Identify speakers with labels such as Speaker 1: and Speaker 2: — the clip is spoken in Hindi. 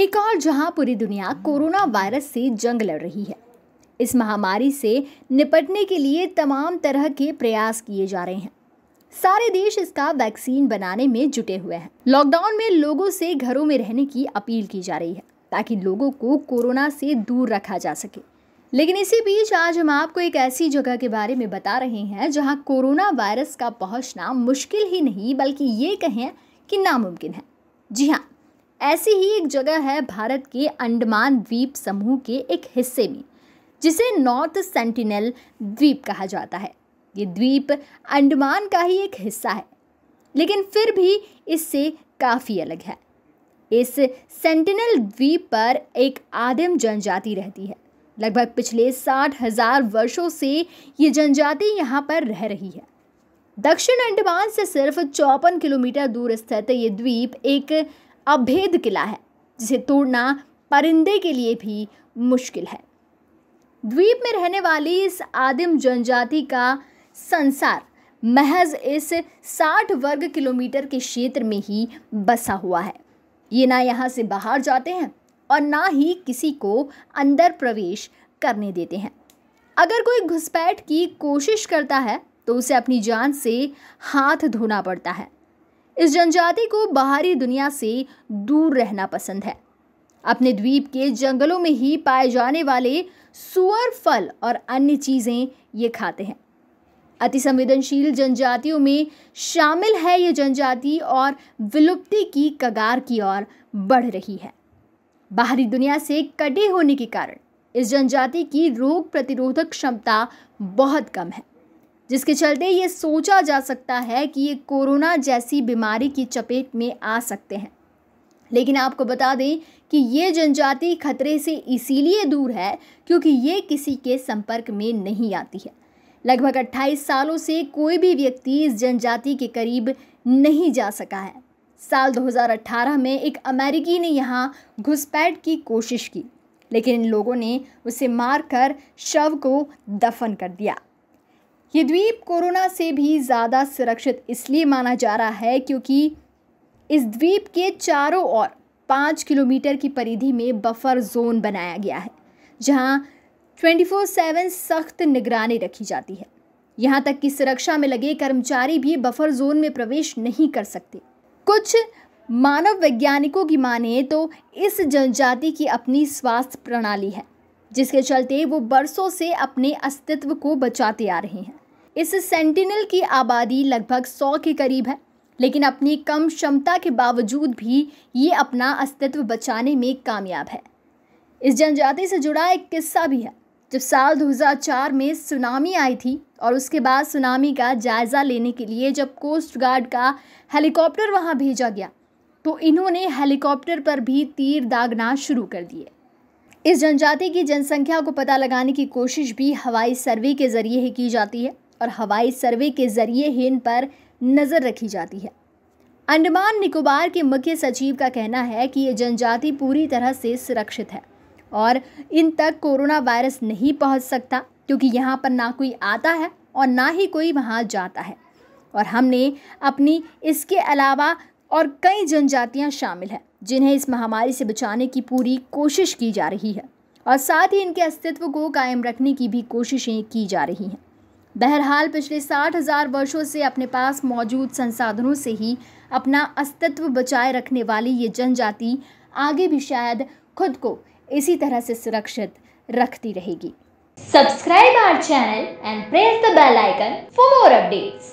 Speaker 1: एक और जहां पूरी दुनिया कोरोना वायरस से जंग लड़ रही है इस महामारी से निपटने के लिए तमाम तरह के प्रयास किए जा रहे हैं सारे देश इसका वैक्सीन बनाने में जुटे हुए हैं लॉकडाउन में लोगों से घरों में रहने की अपील की जा रही है ताकि लोगों को कोरोना से दूर रखा जा सके लेकिन इसी बीच आज हम आपको एक ऐसी जगह के बारे में बता रहे हैं जहां कोरोना वायरस का पहुंचना मुश्किल ही नहीं बल्कि ये कहें कि नामुमकिन है जी हाँ ऐसी ही एक जगह है भारत के अंडमान द्वीप समूह के एक हिस्से में जिसे नॉर्थ सेंटिनल द्वीप कहा जाता है ये द्वीप अंडमान का ही एक हिस्सा है लेकिन फिर भी इससे काफ़ी अलग है इस सेंटिनल द्वीप पर एक आदिम जनजाति रहती है लगभग पिछले साठ हज़ार वर्षों से ये जनजाति यहाँ पर रह रही है दक्षिण अंडमान से सिर्फ चौपन किलोमीटर दूर स्थित ये द्वीप एक अभेद किला है जिसे तोड़ना परिंदे के लिए भी मुश्किल है द्वीप में रहने वाली इस आदिम जनजाति का संसार महज इस 60 वर्ग किलोमीटर के क्षेत्र में ही बसा हुआ है ये ना यहाँ से बाहर जाते हैं और ना ही किसी को अंदर प्रवेश करने देते हैं अगर कोई घुसपैठ की कोशिश करता है तो उसे अपनी जान से हाथ धोना पड़ता है इस जनजाति को बाहरी दुनिया से दूर रहना पसंद है अपने द्वीप के जंगलों में ही पाए जाने वाले सुअर फल और अन्य चीज़ें ये खाते हैं अति संवेदनशील जनजातियों में शामिल है ये जनजाति और विलुप्ति की कगार की ओर बढ़ रही है बाहरी दुनिया से कटे होने के कारण इस जनजाति की रोग प्रतिरोधक क्षमता बहुत कम है जिसके चलते ये सोचा जा सकता है कि ये कोरोना जैसी बीमारी की चपेट में आ सकते हैं लेकिन आपको बता दें कि ये जनजाति खतरे से इसीलिए दूर है क्योंकि ये किसी के संपर्क में नहीं आती है लगभग 28 सालों से कोई भी व्यक्ति इस जनजाति के करीब नहीं जा सका है साल 2018 में एक अमेरिकी ने यहाँ घुसपैठ की कोशिश की लेकिन इन लोगों ने उसे मारकर शव को दफन कर दिया ये द्वीप कोरोना से भी ज़्यादा सुरक्षित इसलिए माना जा रहा है क्योंकि इस द्वीप के चारों ओर पाँच किलोमीटर की परिधि में बफर जोन बनाया गया है जहाँ ट्वेंटी फोर सेवन सख्त निगरानी रखी जाती है यहाँ तक कि सुरक्षा में लगे कर्मचारी भी बफर जोन में प्रवेश नहीं कर सकते कुछ मानव वैज्ञानिकों की माने तो इस जनजाति की अपनी स्वास्थ्य प्रणाली है जिसके चलते वो बरसों से अपने अस्तित्व को बचाते आ रहे हैं इस सेंटिनल की आबादी लगभग सौ के करीब है लेकिन अपनी कम क्षमता के बावजूद भी ये अपना अस्तित्व बचाने में कामयाब है इस जनजाति से जुड़ा एक किस्सा भी है जब साल 2004 में सुनामी आई थी और उसके बाद सुनामी का जायज़ा लेने के लिए जब कोस्ट गार्ड का हेलीकॉप्टर वहाँ भेजा गया तो इन्होंने हेलीकॉप्टर पर भी तीर दागना शुरू कर दिए इस जनजाति की जनसंख्या को पता लगाने की कोशिश भी हवाई सर्वे के ज़रिए ही की जाती है और हवाई सर्वे के जरिए ही इन पर नज़र रखी जाती है अंडमान निकोबार के मुख्य सचिव का कहना है कि ये जनजाति पूरी तरह से सुरक्षित है और इन तक कोरोना वायरस नहीं पहुंच सकता क्योंकि यहाँ पर ना कोई आता है और ना ही कोई वहाँ जाता है और हमने अपनी इसके अलावा और कई जनजातियाँ शामिल हैं जिन्हें इस महामारी से बचाने की पूरी कोशिश की जा रही है और साथ ही इनके अस्तित्व को कायम रखने की भी कोशिशें की जा रही हैं बहरहाल पिछले साठ हज़ार वर्षों से अपने पास मौजूद संसाधनों से ही अपना अस्तित्व बचाए रखने वाली ये जनजाति आगे भी शायद खुद को इसी तरह से सुरक्षित रखती रहेगी subscribe our channel and press the bell icon for more updates